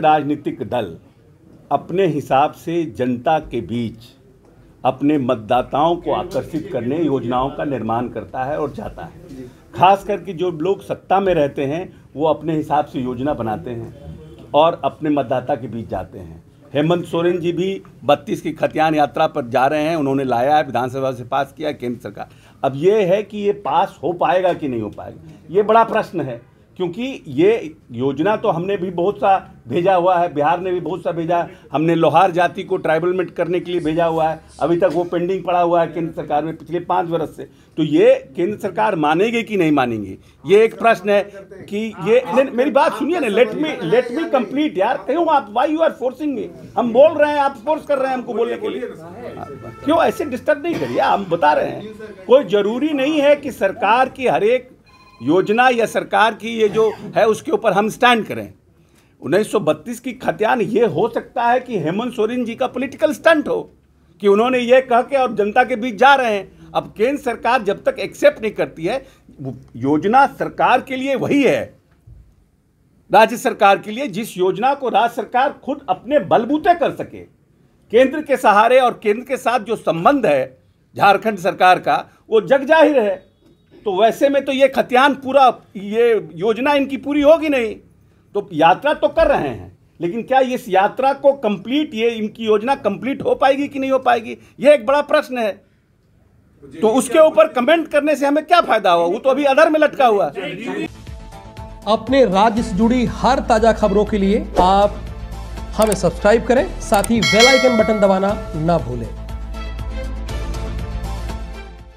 राजनीतिक दल अपने हिसाब से जनता के बीच अपने मतदाताओं को आकर्षित करने योजनाओं का निर्माण करता है और जाता है खास करके जो लोग सत्ता में रहते हैं वो अपने हिसाब से योजना बनाते हैं और अपने मतदाता के बीच जाते हैं हेमंत सोरेन जी भी 32 की खतियान यात्रा पर जा रहे हैं उन्होंने लाया है विधानसभा से पास किया केंद्र सरकार अब ये है कि ये पास हो पाएगा कि नहीं हो पाएगा ये बड़ा प्रश्न है क्योंकि ये योजना तो हमने भी बहुत सा भेजा हुआ है बिहार ने भी बहुत सा भेजा है हमने लोहार जाति को ट्राइबल करने के लिए भेजा हुआ है अभी तक वो पेंडिंग पड़ा हुआ है केंद्र सरकार में पिछले पाँच वर्ष से तो ये केंद्र सरकार मानेगी कि नहीं मानेंगे ये एक प्रश्न है कि ये मेरी बात सुनिए ना let me let me complete यार क्यों आप why you are forcing me हम बोल रहे हैं आप फोर्स कर रहे हैं हमको बोलने के लिए क्यों ऐसे डिस्टर्ब नहीं करिए हम बता रहे हैं कोई जरूरी नहीं है कि सरकार की हर एक योजना या सरकार की ये जो है उसके ऊपर हम स्टैंड करें 1932 की खतियान ये हो सकता है कि हेमंत सोरेन जी का पॉलिटिकल स्टंट हो कि उन्होंने ये कह के और जनता के बीच जा रहे हैं अब केंद्र सरकार जब तक एक्सेप्ट नहीं करती है योजना सरकार के लिए वही है राज्य सरकार के लिए जिस योजना को राज्य सरकार खुद अपने बलबूते कर सके केंद्र के सहारे और केंद्र के साथ जो संबंध है झारखंड सरकार का वो जग जाहिर है तो वैसे में तो ये खतियान पूरा ये योजना इनकी पूरी होगी नहीं तो यात्रा तो कर रहे हैं लेकिन क्या इस यात्रा को कंप्लीट ये इनकी योजना कंप्लीट हो पाएगी कि नहीं हो पाएगी ये एक बड़ा प्रश्न है तो उसके ऊपर कमेंट करने से हमें क्या फायदा हुआ वो तो अभी अधर में लटका हुआ अपने राज्य से जुड़ी हर ताजा खबरों के लिए आप हमें सब्सक्राइब करें साथ ही बेल आइकन बटन दबाना ना भूलें